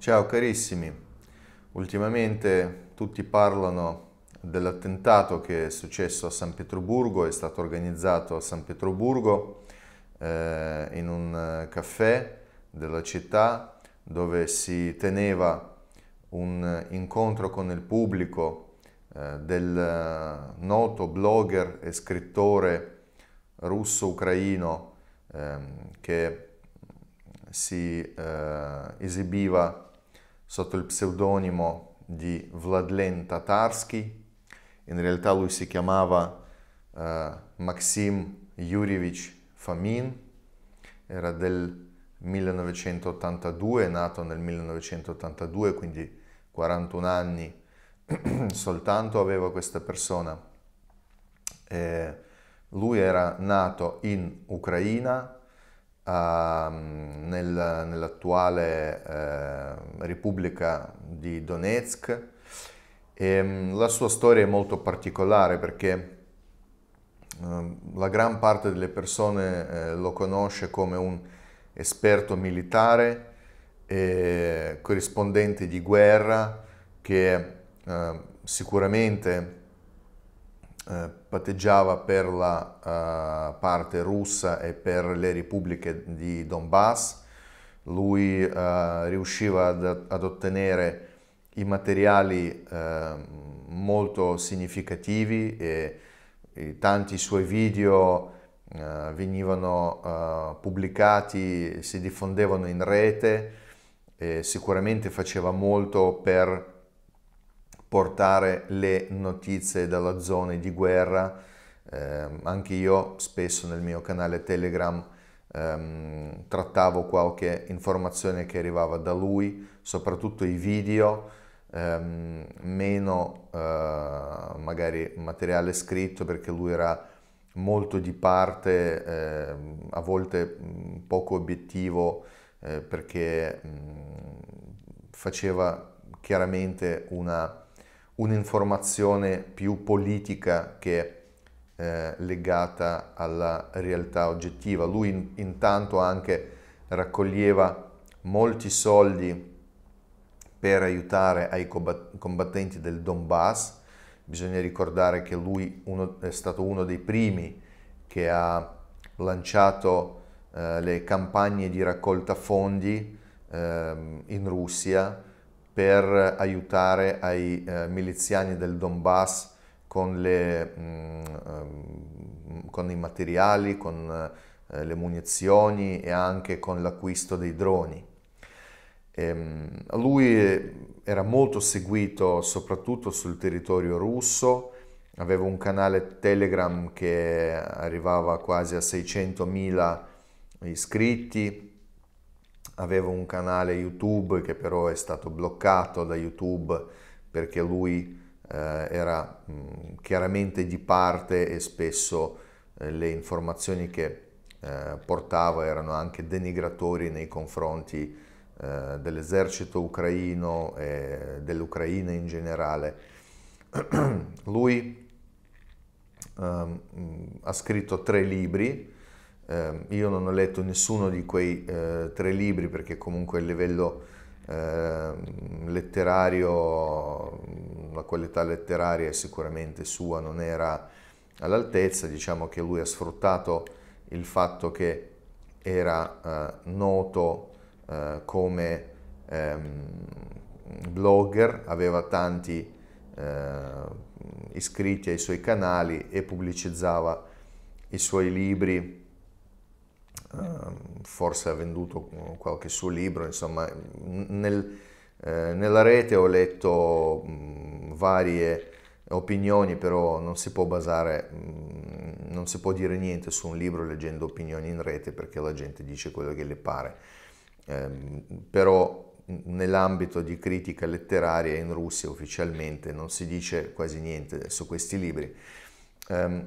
Ciao carissimi, ultimamente tutti parlano dell'attentato che è successo a San Pietroburgo, è stato organizzato a San Pietroburgo eh, in un eh, caffè della città dove si teneva un incontro con il pubblico eh, del eh, noto blogger e scrittore russo-ucraino eh, che si eh, esibiva sotto il pseudonimo di Vladlen Tatarsky, in realtà lui si chiamava eh, Maxim Yurievich Famin, era del 1982, nato nel 1982, quindi 41 anni soltanto aveva questa persona. Eh, lui era nato in Ucraina, uh, nel, nell'attuale uh, Repubblica di Donetsk. E, um, la sua storia è molto particolare perché ehm, la gran parte delle persone eh, lo conosce come un esperto militare, eh, corrispondente di guerra che sicuramente eh, patteggiava per la eh, parte russa e per le repubbliche di Donbass. Lui eh, riusciva ad, ad, ottenere i materiali eh, molto significativi e, e tanti suoi video Uh, venivano uh, pubblicati, si diffondevano in rete e sicuramente faceva molto per portare le notizie dalla zona di guerra. Eh, anche io spesso nel mio canale Telegram ehm, trattavo qualche informazione che arrivava da lui, soprattutto i video, ehm, meno eh, magari materiale scritto perché lui era molto di parte, eh, a volte mm, poco obiettivo eh, perché mh, mm, faceva chiaramente una un'informazione più politica che eh, legata alla realtà oggettiva. Lui intanto anche raccoglieva molti soldi per aiutare i combattenti del Donbass. Bisogna ricordare che lui uno, è stato uno dei primi che ha lanciato eh, le campagne di raccolta fondi eh, in Russia per aiutare ai eh, miliziani del Donbass con, le, mh, mm, ehm, con i materiali, con eh, le munizioni e anche con l'acquisto dei droni. E, ehm, lui era molto seguito soprattutto sul territorio russo, aveva un canale Telegram che arrivava quasi a 600.000 iscritti, avevo un canale YouTube che però è stato bloccato da YouTube perché lui eh, era mh, mm, chiaramente di parte e spesso eh, le informazioni che eh, portava erano anche denigratori nei confronti eh, dell'esercito ucraino e dell'Ucraina in generale. lui ehm, mm, ha scritto tre libri, eh, io non ho letto nessuno di quei eh, tre libri perché comunque il livello eh, letterario, la qualità letteraria è sicuramente sua non era all'altezza, diciamo che lui ha sfruttato il fatto che era eh, noto eh, come ehm, blogger, aveva tanti eh, iscritti ai suoi canali e pubblicizzava i suoi libri Ehm, forse ha venduto mm, qualche suo libro, insomma, nel, eh, nella rete ho letto mh, mm, varie opinioni, però non si può basare, mh, mm, non si può dire niente su un libro leggendo opinioni in rete perché la gente dice quello che le pare. Eh, però nell'ambito di critica letteraria in Russia ufficialmente non si dice quasi niente su questi libri. Eh,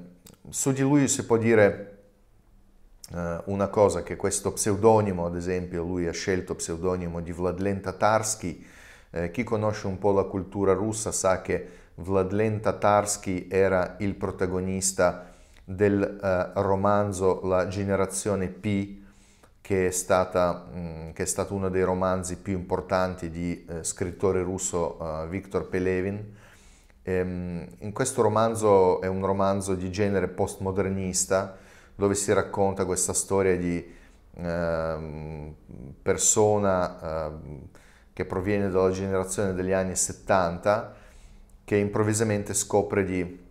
su di lui si può dire eh, una cosa che questo pseudonimo, ad esempio, lui ha scelto pseudonimo di Vladlen Tatarsky, eh, chi conosce un po' la cultura russa sa che Vladlen Tatarsky era il protagonista del eh, romanzo La generazione P, che è, stata, mh, mm, che è, stato uno dei romanzi più importanti di eh, scrittore russo eh, Viktor Pelevin. Ehm, in questo romanzo è un romanzo di genere postmodernista, dove si racconta questa storia di eh, persona eh, che proviene dalla generazione degli anni 70 che improvvisamente scopre di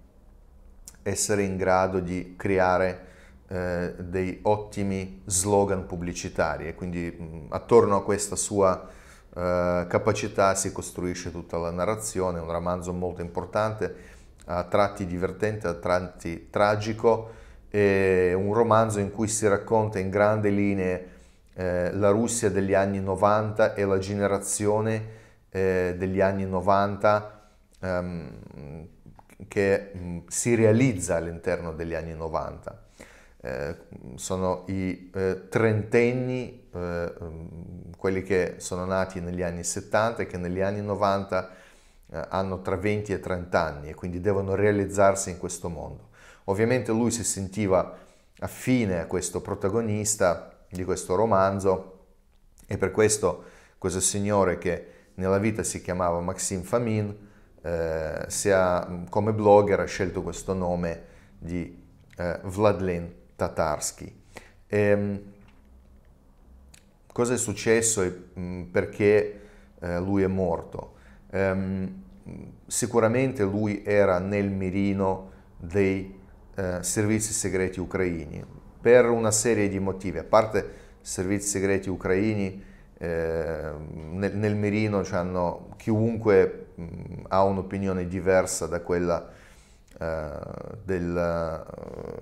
essere in grado di creare eh, dei ottimi slogan pubblicitari e quindi mh, mm, attorno a questa sua eh, capacità si costruisce tutta la narrazione, un romanzo molto importante, a tratti divertente, a tratti tragico, eh, un romanzo in cui si racconta in grandi linee eh, la Russia degli anni 90 e la generazione eh, degli anni 90 ehm, che mh, mm, si realizza all'interno degli anni 90. Eh, sono i eh, trentenni, eh, mm, quelli che sono nati negli anni 70 e che negli anni 90 hanno tra 20 e 30 anni e quindi devono realizzarsi in questo mondo. Ovviamente lui si sentiva affine a questo protagonista di questo romanzo e per questo questo signore che nella vita si chiamava Maxime Famin, eh, sia, mm, come blogger ha scelto questo nome di eh, Vladlen Tatarsky. E, ehm, cosa è successo e mm, perché eh, lui è morto? Ehm, sicuramente lui era nel mirino dei eh, servizi segreti ucraini per una serie di motivi, a parte servizi segreti ucraini eh, nel, nel, mirino cioè hanno, chiunque mh, mm, ha un'opinione diversa da quella eh, del,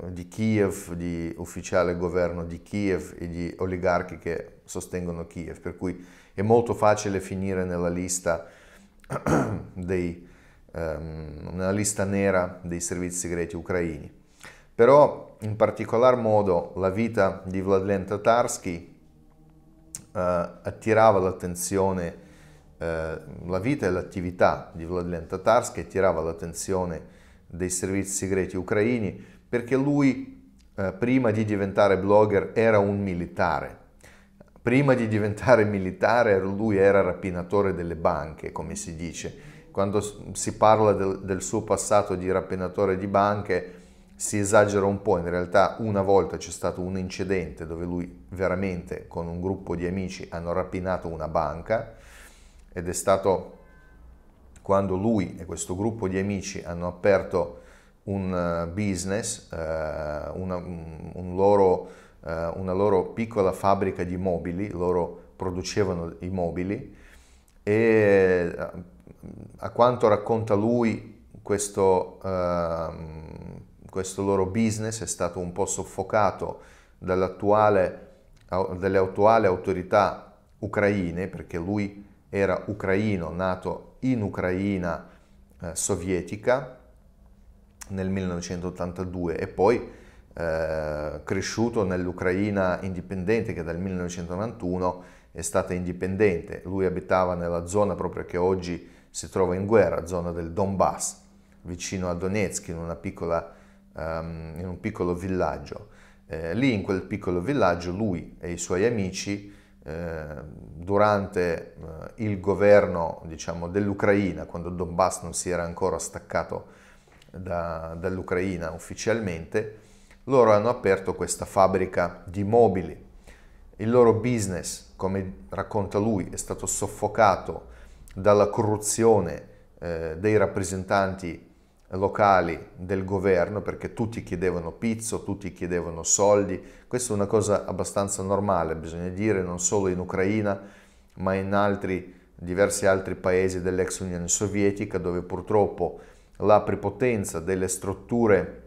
eh, di Kiev, di ufficiale governo di Kiev e di oligarchi che sostengono Kiev, per cui è molto facile finire nella lista, dei, um, nella lista nera dei servizi segreti ucraini. Però in particolar modo la vita di Vladlen Tatarsky eh, attirava l'attenzione, eh, la vita e l'attività di Vladlen Tatarsky attirava l'attenzione dei servizi segreti ucraini perché lui eh, prima di diventare blogger era un militare. Prima di diventare militare lui era rapinatore delle banche, come si dice. Quando si parla del, del suo passato di rapinatore di banche, si esagera un po', in realtà una volta c'è stato un incidente dove lui veramente con un gruppo di amici hanno rapinato una banca ed è stato quando lui e questo gruppo di amici hanno aperto un eh, business, eh, una, mm, un loro, eh, una loro piccola fabbrica di mobili, loro producevano i mobili e a quanto racconta lui questo ehm, questo loro business è stato un po' soffocato dall'attuale, dalle attuali autorità ucraine, perché lui era ucraino, nato in Ucraina eh, sovietica nel 1982 e poi eh, cresciuto nell'Ucraina indipendente che dal 1991 è stata indipendente. Lui abitava nella zona proprio che oggi si trova in guerra, zona del Donbass, vicino a Donetsk, in una piccola città um, in un piccolo villaggio. Eh, lì in quel piccolo villaggio lui e i suoi amici eh, durante eh, il governo diciamo, dell'Ucraina, quando Donbass non si era ancora staccato da, dall'Ucraina ufficialmente, loro hanno aperto questa fabbrica di mobili. Il loro business, come racconta lui, è stato soffocato dalla corruzione eh, dei rappresentanti locali del governo perché tutti chiedevano pizzo, tutti chiedevano soldi. Questa è una cosa abbastanza normale, bisogna dire, non solo in Ucraina, ma in altri, diversi altri paesi dell'ex Unione Sovietica dove purtroppo la prepotenza delle strutture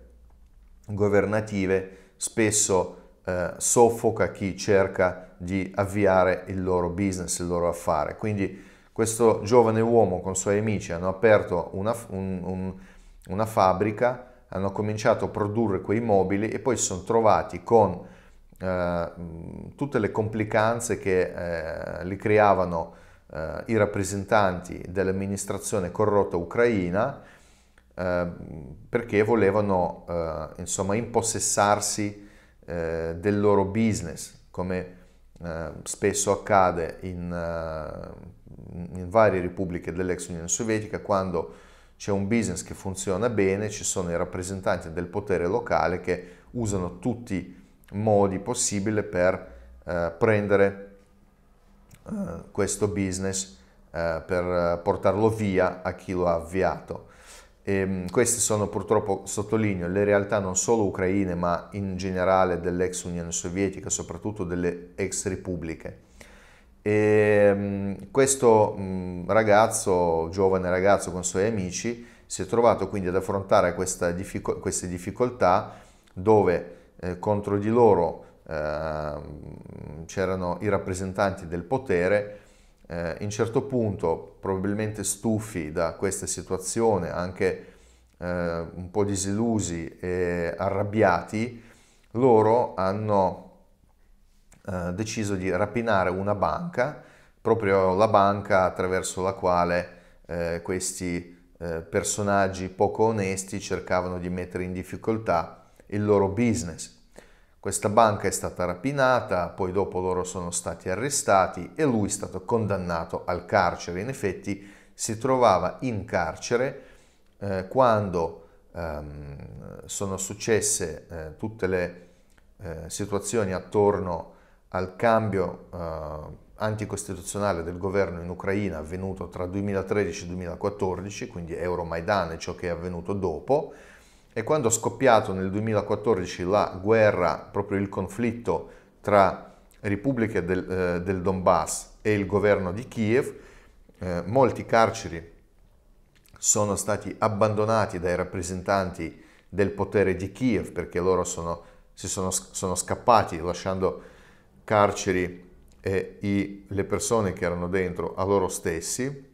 governative spesso eh, soffoca chi cerca di avviare il loro business, il loro affare. Quindi questo giovane uomo con suoi amici hanno aperto una, un, un una fabbrica, hanno cominciato a produrre quei mobili e poi si sono trovati con eh, tutte le complicanze che eh, li creavano eh, i rappresentanti dell'amministrazione corrotta ucraina eh, perché volevano eh, insomma impossessarsi eh, del loro business come spesso accade in, in varie repubbliche dell'ex Unione Sovietica quando c'è un business che funziona bene, ci sono i rappresentanti del potere locale che usano tutti i modi possibili per eh, prendere eh, questo business, eh, per eh, portarlo via a chi lo ha avviato. E, ehm, queste sono purtroppo, sottolineo, le realtà non solo ucraine ma in generale dell'ex Unione Sovietica, soprattutto delle ex repubbliche. E ehm, questo ragazzo, giovane ragazzo con suoi amici, si è trovato quindi ad affrontare diffico- queste difficoltà dove eh, contro di loro eh, c'erano i rappresentanti del potere. Eh, in certo punto, probabilmente stufi da questa situazione, anche eh, un po' disillusi e arrabbiati, loro hanno eh, deciso di rapinare una banca, proprio la banca attraverso la quale eh, questi eh, personaggi poco onesti cercavano di mettere in difficoltà il loro business. Questa banca è stata rapinata, poi dopo loro sono stati arrestati e lui è stato condannato al carcere. In effetti si trovava in carcere eh, quando ehm, sono successe eh, tutte le eh, situazioni attorno al cambio eh, anticostituzionale del governo in Ucraina avvenuto tra 2013 e 2014, quindi Euromaidan e ciò che è avvenuto dopo, e quando è scoppiato nel 2014 la guerra, proprio il conflitto tra Repubbliche del, eh, del Donbass e il governo di Kiev, eh, molti carceri sono stati abbandonati dai rappresentanti del potere di Kiev perché loro sono, si sono, sono scappati lasciando carceri e i, le persone che erano dentro a loro stessi,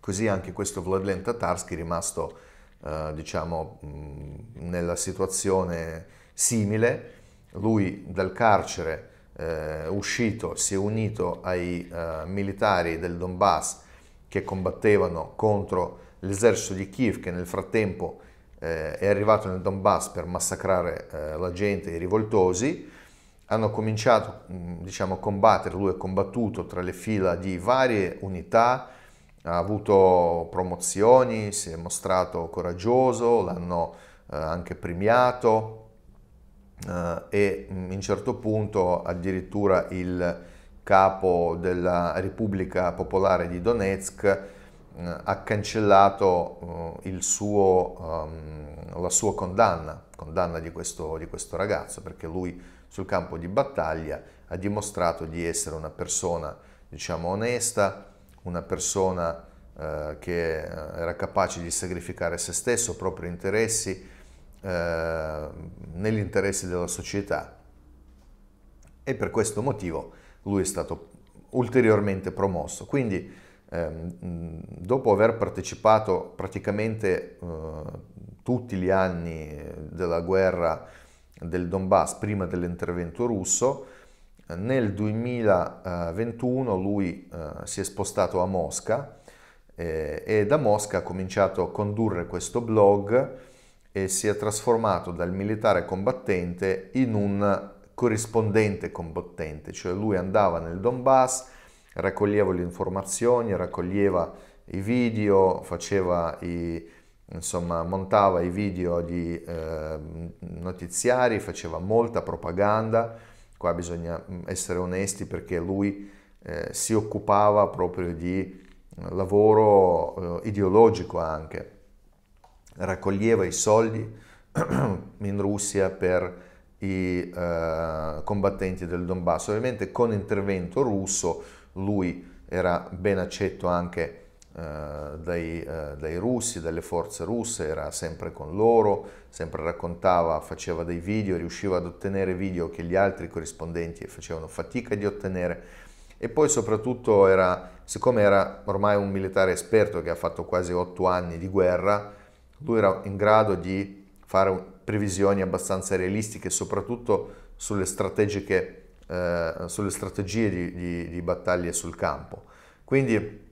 così anche questo Vladlen Tatarsky è rimasto eh, diciamo mm, nella situazione simile, lui dal carcere eh, uscito si è unito ai eh, militari del Donbass che combattevano contro l'esercito di Kiev che nel frattempo eh, è arrivato nel Donbass per massacrare eh, la gente, i rivoltosi, hanno cominciato mm, diciamo, a combattere, lui è combattuto tra le fila di varie unità, ha avuto promozioni, si è mostrato coraggioso, l'hanno eh, anche premiato eh, e mm, in un certo punto addirittura il capo della Repubblica Popolare di Donetsk eh, ha cancellato eh, suo, ehm, la sua condanna, condanna di questo, di questo ragazzo, perché lui sul campo di battaglia, ha dimostrato di essere una persona, diciamo, onesta, una persona eh, che eh, era capace di sacrificare se stesso, i propri interessi, eh, negli interessi della società. E per questo motivo lui è stato ulteriormente promosso. Quindi, ehm, dopo aver partecipato praticamente eh, tutti gli anni della guerra del Donbass prima dell'intervento russo. Nel 2021 lui eh, si è spostato a Mosca eh, e da Mosca ha cominciato a condurre questo blog e si è trasformato dal militare combattente in un corrispondente combattente, cioè lui andava nel Donbass, raccoglieva le informazioni, raccoglieva i video, faceva i, insomma, montava i video di eh, notiziari, faceva molta propaganda, qua bisogna mm, essere onesti perché lui eh, si occupava proprio di eh, lavoro eh, ideologico anche, raccoglieva i soldi in Russia per i eh, combattenti del Donbass, ovviamente con intervento russo lui era ben accetto anche eh, dai, eh, dai, russi, dalle forze russe, era sempre con loro, sempre raccontava, faceva dei video, riusciva ad ottenere video che gli altri corrispondenti facevano fatica di ottenere e poi soprattutto era, siccome era ormai un militare esperto che ha fatto quasi otto anni di guerra, lui era in grado di fare previsioni abbastanza realistiche, soprattutto sulle, eh, sulle strategie di, di, di battaglie sul campo. Quindi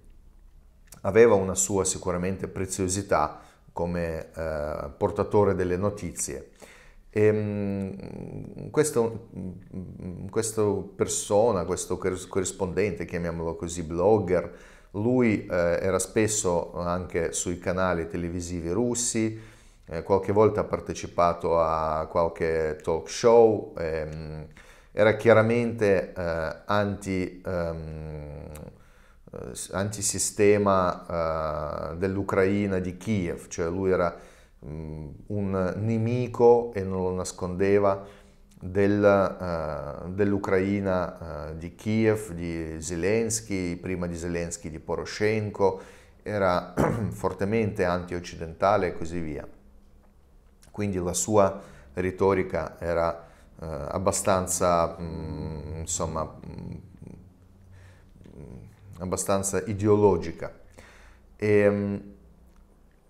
aveva una sua sicuramente preziosità come eh, portatore delle notizie. E, ehm, questo, mh, mm, persona, questo corrispondente, chiamiamolo così, blogger, lui eh, era spesso anche sui canali televisivi russi, eh, qualche volta ha partecipato a qualche talk show, ehm, era chiaramente eh, anti... Ehm, eh, antisistema uh, dell'Ucraina di Kiev, cioè lui era um, un nemico e non lo nascondeva del, uh, dell'Ucraina uh, di Kiev, di Zelensky, prima di Zelensky di Poroshenko, era fortemente anti-occidentale e così via. Quindi la sua retorica era abbastanza, mh, mm, insomma, mh, mm, abbastanza ideologica. E, ehm,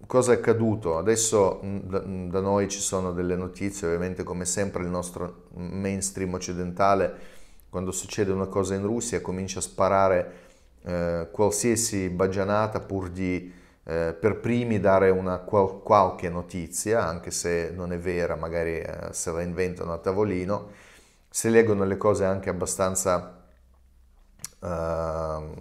cosa è accaduto? Adesso mm, mm, da, noi ci sono delle notizie, ovviamente come sempre il nostro mainstream occidentale quando succede una cosa in Russia comincia a sparare eh, qualsiasi bagianata pur di eh, per primi dare una qual, qualche notizia, anche se non è vera, magari eh, se la inventano a tavolino, se leggono le cose anche abbastanza Ehm,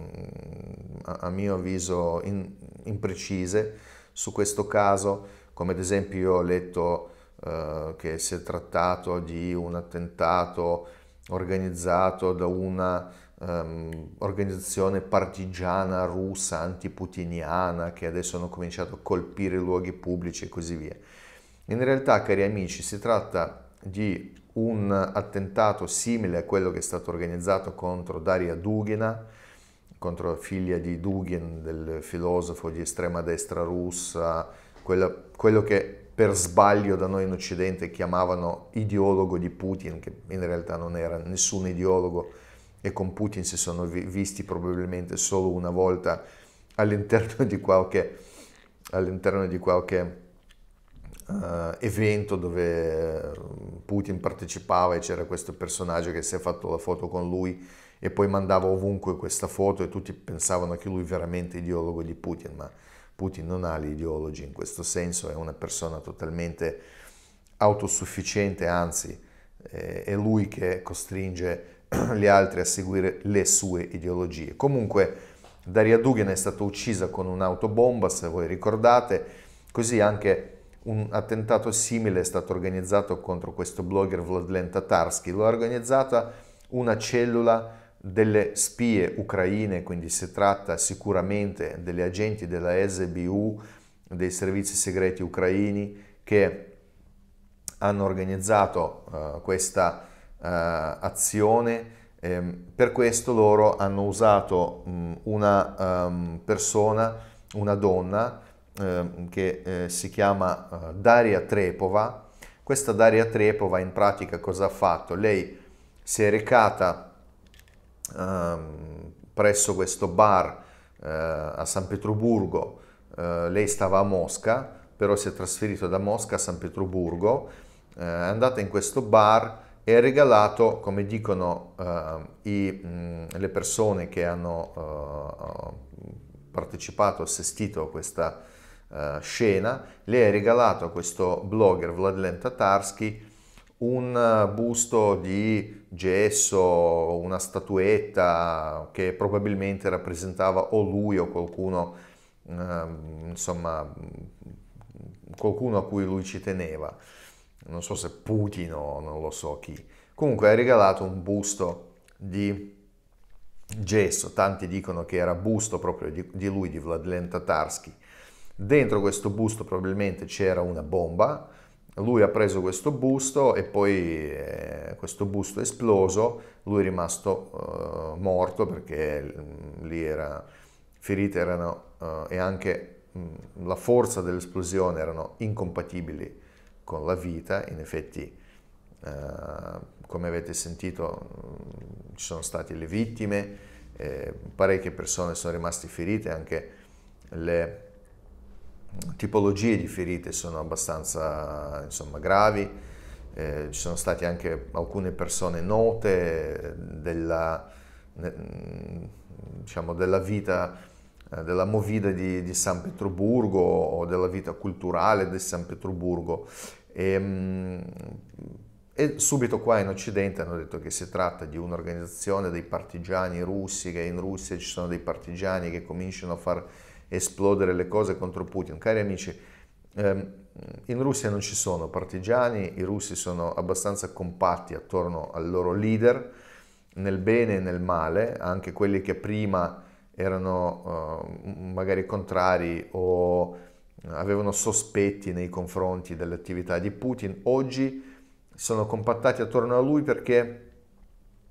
a mio avviso in, imprecise su questo caso, come ad esempio io ho letto eh, che si è trattato di un attentato organizzato da una ehm, organizzazione partigiana russa antiputiniana che adesso hanno cominciato a colpire luoghi pubblici e così via. In realtà, cari amici, si tratta di un attentato simile a quello che è stato organizzato contro Daria Dugina, contro la figlia di Dugin, del filosofo di estrema destra russa, quello, quello che per sbaglio da noi in Occidente chiamavano ideologo di Putin, che in realtà non era nessun ideologo e con Putin si sono visti probabilmente solo una volta all'interno di qualche, all'interno di qualche Uh, evento dove eh, Putin partecipava e c'era questo personaggio che si è fatto la foto con lui e poi mandava ovunque questa foto e tutti pensavano che lui veramente ideologo di Putin, ma Putin non ha gli ideologi in questo senso, è una persona totalmente autosufficiente, anzi eh, è lui che costringe gli altri a seguire le sue ideologie. Comunque Daria Dugin è stata uccisa con un'autobomba, se voi ricordate, così anche un attentato simile è stato organizzato contro questo blogger Vladlen Tatarsky, lo ha organizzata una cellula delle spie ucraine, quindi si tratta sicuramente degli agenti della SBU, dei servizi segreti ucraini che hanno organizzato uh, questa uh, azione. Ehm, per questo loro hanno usato mh, mm, una um, persona, una donna, Ehm, che eh, si chiama eh, Daria Trepova. Questa Daria Trepova in pratica cosa ha fatto? Lei si è recata ehm, presso questo bar eh, a San Pietroburgo, eh, lei stava a Mosca, però si è trasferita da Mosca a San Pietroburgo, è andata in questo bar e ha regalato, come dicono uh, i, mh, mm, le persone che hanno uh, partecipato, assistito a questa eh, scena, le hai regalato a questo blogger Vladlen Tatarsky un eh, busto di gesso, una statuetta che probabilmente rappresentava o lui o qualcuno, eh, insomma, qualcuno a cui lui ci teneva. Non so se Putin o non lo so chi. Comunque ha regalato un busto di gesso, tanti dicono che era busto proprio di, di lui, di Vladlen Tatarsky. Dentro questo busto probabilmente c'era una bomba, lui ha preso questo busto e poi eh, questo busto è esploso, lui è rimasto eh, morto perché mm, lì era, ferite erano eh, e anche mh, mm, la forza dell'esplosione erano incompatibili con la vita, in effetti eh, come avete sentito mh, mm, ci sono state le vittime, eh, parecchie persone sono rimaste ferite, anche le tipologie di ferite sono abbastanza insomma, gravi, eh, ci sono state anche alcune persone note eh, della, mm, diciamo, della vita, eh, della movida di, di, San Pietroburgo o della vita culturale di San Pietroburgo. E, mm, e subito qua in Occidente hanno detto che si tratta di un'organizzazione dei partigiani russi, che in Russia ci sono dei partigiani che cominciano a fare esplodere le cose contro Putin. Cari amici, ehm, in Russia non ci sono partigiani, i russi sono abbastanza compatti attorno al loro leader, nel bene e nel male, anche quelli che prima erano ehm, magari contrari o eh, avevano sospetti nei confronti delle attività di Putin, oggi sono compattati attorno a lui perché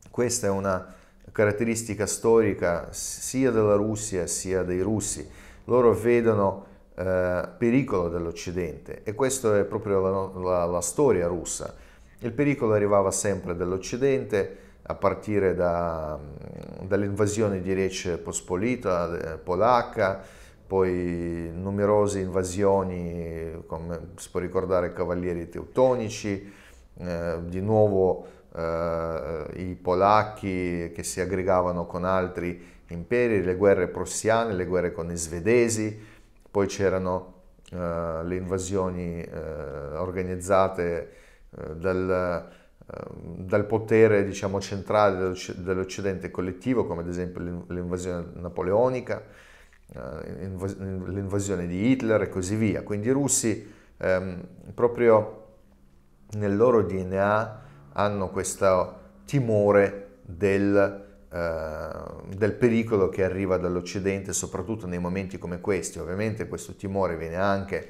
questa è una caratteristica storica sia della Russia sia dei russi loro vedono eh, pericolo dell'Occidente e questa è proprio la, la, la storia russa. Il pericolo arrivava sempre dall'Occidente a partire da, mm, dall'invasione di Rece Pospolita, eh, polacca, poi numerose invasioni, come si può ricordare, cavalieri teutonici, eh, di nuovo eh, i polacchi che si aggregavano con altri imperi, le guerre prussiane, le guerre con i svedesi, poi c'erano eh, le invasioni eh, organizzate eh, dal, eh, dal, potere diciamo, centrale dell'Occidente collettivo, come ad esempio l'invasione napoleonica, eh, l'invasione di Hitler e così via. Quindi i russi ehm, proprio nel loro DNA hanno questo timore del eh, del pericolo che arriva dall'Occidente, soprattutto nei momenti come questi. Ovviamente questo timore viene anche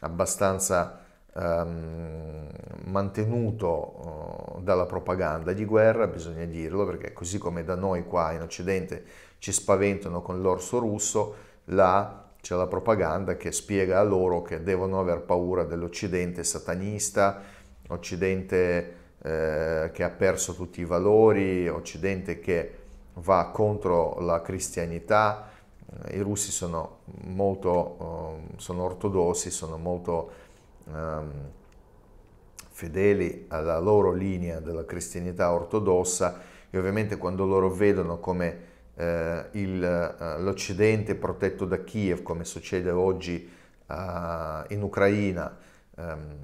abbastanza um, mantenuto uh, dalla propaganda di guerra, bisogna dirlo, perché così come da noi qua in Occidente ci spaventano con l'orso russo, là c'è la propaganda che spiega a loro che devono aver paura dell'Occidente satanista, Occidente eh, che ha perso tutti i valori, Occidente che va contro la cristianità, eh, i russi sono molto ehm, sono ortodossi, sono molto um, fedeli alla loro linea della cristianità ortodossa e ovviamente quando loro vedono come eh, il, eh, l'Occidente protetto da Kiev, come succede oggi uh, in Ucraina, um,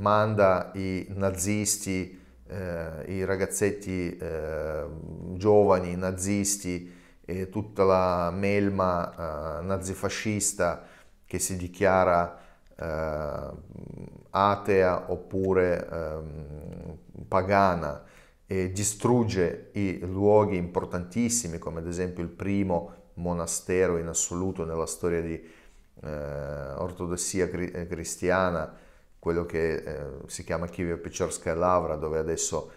manda i nazisti eh, i ragazzetti eh, giovani nazisti e tutta la melma eh, nazifascista che si dichiara eh, atea oppure ehm, pagana e distrugge i luoghi importantissimi come ad esempio il primo monastero in assoluto nella storia di eh, ortodossia cri- cristiana quello che eh, si chiama Kiev Pecerska Lavra, dove adesso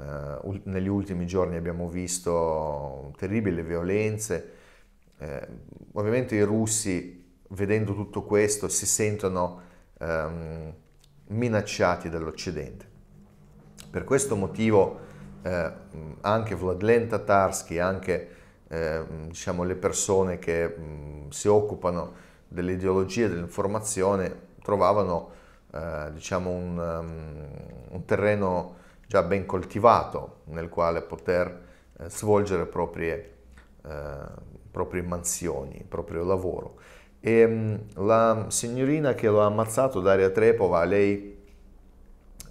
eh, negli ultimi giorni abbiamo visto terribili violenze. Eh, ovviamente i russi, vedendo tutto questo, si sentono ehm, minacciati dall'Occidente. Per questo motivo eh, anche Vladlen Tatarsky, anche ehm, diciamo, le persone che mh, mm, si occupano dell'ideologia e dell'informazione trovavano eh, diciamo un, um, un, terreno già ben coltivato nel quale poter eh, svolgere proprie, eh, proprie mansioni, il proprio lavoro. E um, la signorina che lo ha ammazzato, Daria Trepova, lei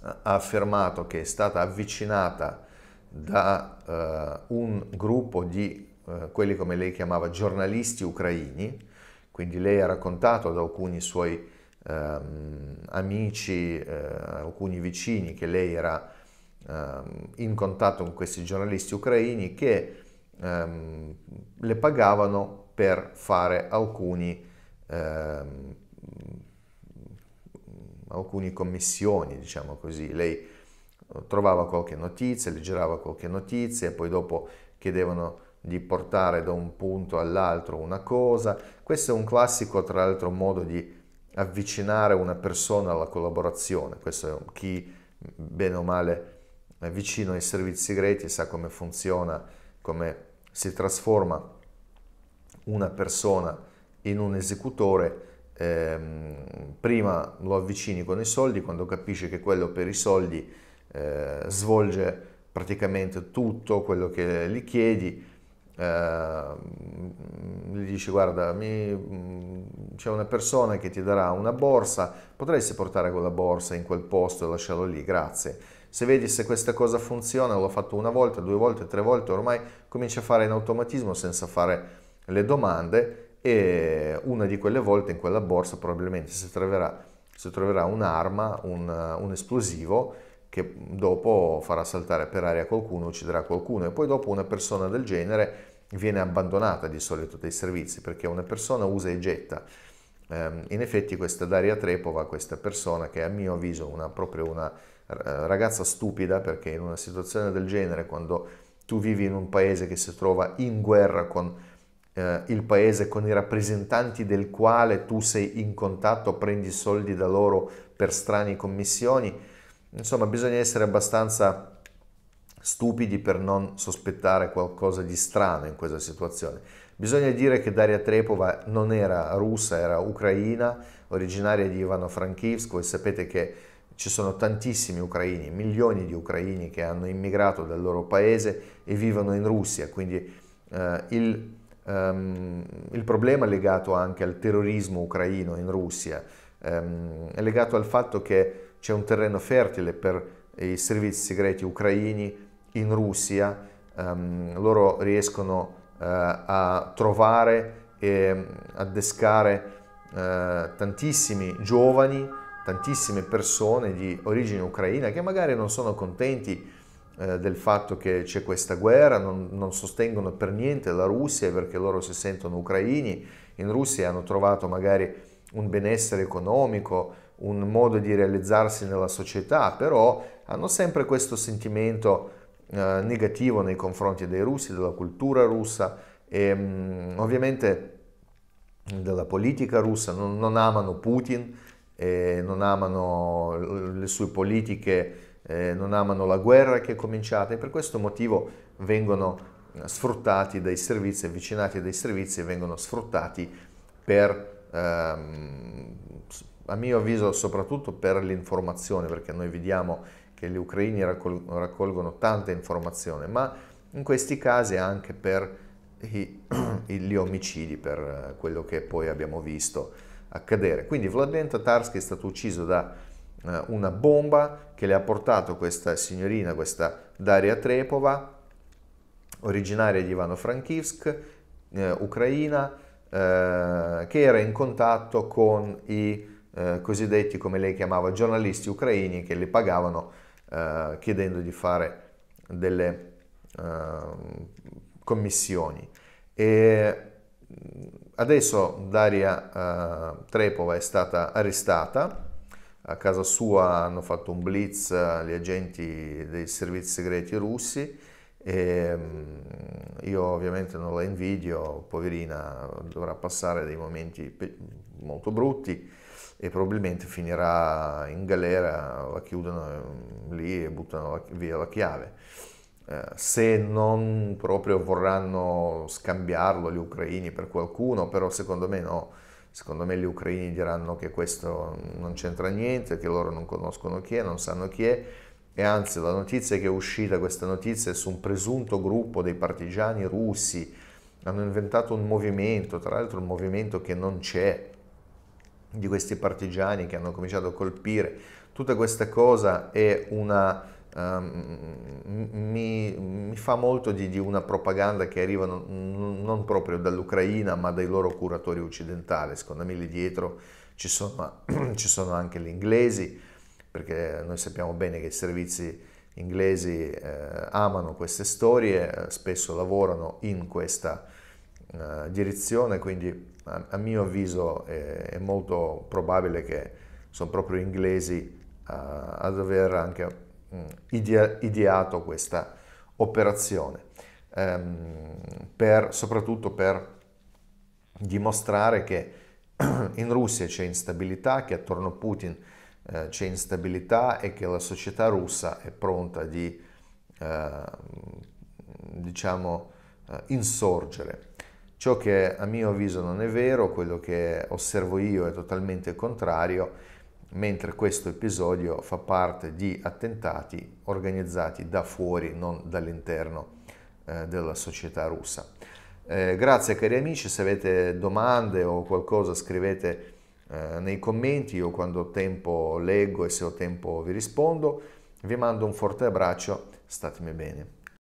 ha affermato che è stata avvicinata da uh, un gruppo di uh, quelli come lei chiamava giornalisti ucraini, quindi lei ha raccontato ad alcuni suoi ehm, amici, eh, alcuni vicini che lei era ehm, in contatto con questi giornalisti ucraini che ehm, le pagavano per fare alcuni, ehm, alcune commissioni, diciamo così. Lei eh, trovava qualche notizia, le girava qualche notizia e poi dopo chiedevano di portare da un punto all'altro una cosa. Questo è un classico, tra l'altro, modo di avvicinare una persona alla collaborazione. Questo è chi bene o male è vicino ai servizi segreti sa come funziona, come si trasforma una persona in un esecutore. Ehm, prima lo avvicini con i soldi, quando capisci che quello per i soldi eh, svolge praticamente tutto quello che gli chiedi, Ehm, gli dici guarda mm, c'è una persona che ti darà una borsa potresti portare quella borsa in quel posto e lasciarlo lì grazie se vedi se questa cosa funziona l'ho fatto una volta due volte tre volte ormai cominci a fare in automatismo senza fare le domande e una di quelle volte in quella borsa probabilmente si troverà, si troverà un'arma un, un esplosivo che dopo farà saltare per aria qualcuno ucciderà qualcuno e poi dopo una persona del genere viene abbandonata di solito dai servizi perché una persona usa e getta. Ehm, in effetti questa Daria Trepova, questa persona che a mio avviso è una, proprio una eh, ragazza stupida perché in una situazione del genere quando tu vivi in un paese che si trova in guerra con eh, il paese, con i rappresentanti del quale tu sei in contatto, prendi soldi da loro per strane commissioni, insomma bisogna essere abbastanza stupidi per non sospettare qualcosa di strano in questa situazione. Bisogna dire che Daria Trepova non era russa, era ucraina, originaria di Ivano-Frankivsk e sapete che ci sono tantissimi ucraini, milioni di ucraini che hanno immigrato dal loro paese e vivono in Russia, quindi eh, il, ehm, il, problema è legato anche al terrorismo ucraino in Russia, ehm, è legato al fatto che c'è un terreno fertile per i servizi segreti ucraini in Russia, ehm, loro riescono eh, a trovare e mm, addescare eh, tantissimi giovani, tantissime persone di origine ucraina che magari non sono contenti eh, del fatto che c'è questa guerra, non, non sostengono per niente la Russia perché loro si sentono ucraini, in Russia hanno trovato magari un benessere economico, un modo di realizzarsi nella società, però hanno sempre questo sentimento eh, negativo nei confronti dei russi, della cultura russa e mm, ovviamente della politica russa, non, non amano Putin, eh, non amano le sue politiche, non amano la guerra che è cominciata e per questo motivo vengono eh, sfruttati dai servizi, avvicinati dai servizi e vengono sfruttati per, ehm, a mio avviso, soprattutto per l'informazione, perché noi vediamo che gli ucraini raccolgono tanta informazione, ma in questi casi anche per gli omicidi, per eh, quello che poi abbiamo visto accadere. Quindi Vladimir Tatarsky è stato ucciso da eh, una bomba che le ha portato questa signorina, questa Daria Trepova, originaria di Ivano-Frankivsk, eh, ucraina, eh, che era in contatto con i eh, cosiddetti, come lei chiamava, giornalisti ucraini che le pagavano eh, chiedendo di fare delle eh, commissioni. E adesso Daria eh, Trepova è stata arrestata, a casa sua hanno fatto un blitz eh, gli agenti dei servizi segreti russi. E io ovviamente non la invidio, poverina, dovrà passare dei momenti molto brutti e probabilmente finirà in galera, la chiudono ehm, lì e buttano via la chiave. Eh, se non proprio vorranno scambiarlo gli ucraini per qualcuno, però secondo me no, secondo me gli ucraini diranno che questo non c'entra niente, che loro non conoscono chi è, non sanno chi è e anzi la notizia che è uscita, questa notizia è su un presunto gruppo dei partigiani russi, hanno inventato un movimento, tra l'altro un movimento che non c'è, di questi partigiani che hanno cominciato a colpire. Tutta questa cosa è una, um, mi, mi, fa molto di, di, una propaganda che arriva non, non, proprio dall'Ucraina ma dai loro curatori occidentali. Secondo me lì dietro ci sono, ci sono anche gli inglesi perché noi sappiamo bene che i servizi inglesi eh, amano queste storie, eh, spesso lavorano in questa eh, direzione, quindi a, a mio avviso è, è, molto probabile che sono proprio gli inglesi a, ad aver anche mh, mm, idea, ideato questa operazione, ehm, per, soprattutto per dimostrare che in Russia c'è instabilità, che attorno a Putin eh, c'è instabilità e che la società russa è pronta di, eh, diciamo, eh, insorgere. Ciò che a mio avviso non è vero, quello che osservo io è totalmente il contrario, mentre questo episodio fa parte di attentati organizzati da fuori, non dall'interno eh, della società russa. Eh, grazie cari amici, se avete domande o qualcosa scrivete eh, nei commenti, io quando ho tempo leggo e se ho tempo vi rispondo. Vi mando un forte abbraccio, statemi bene.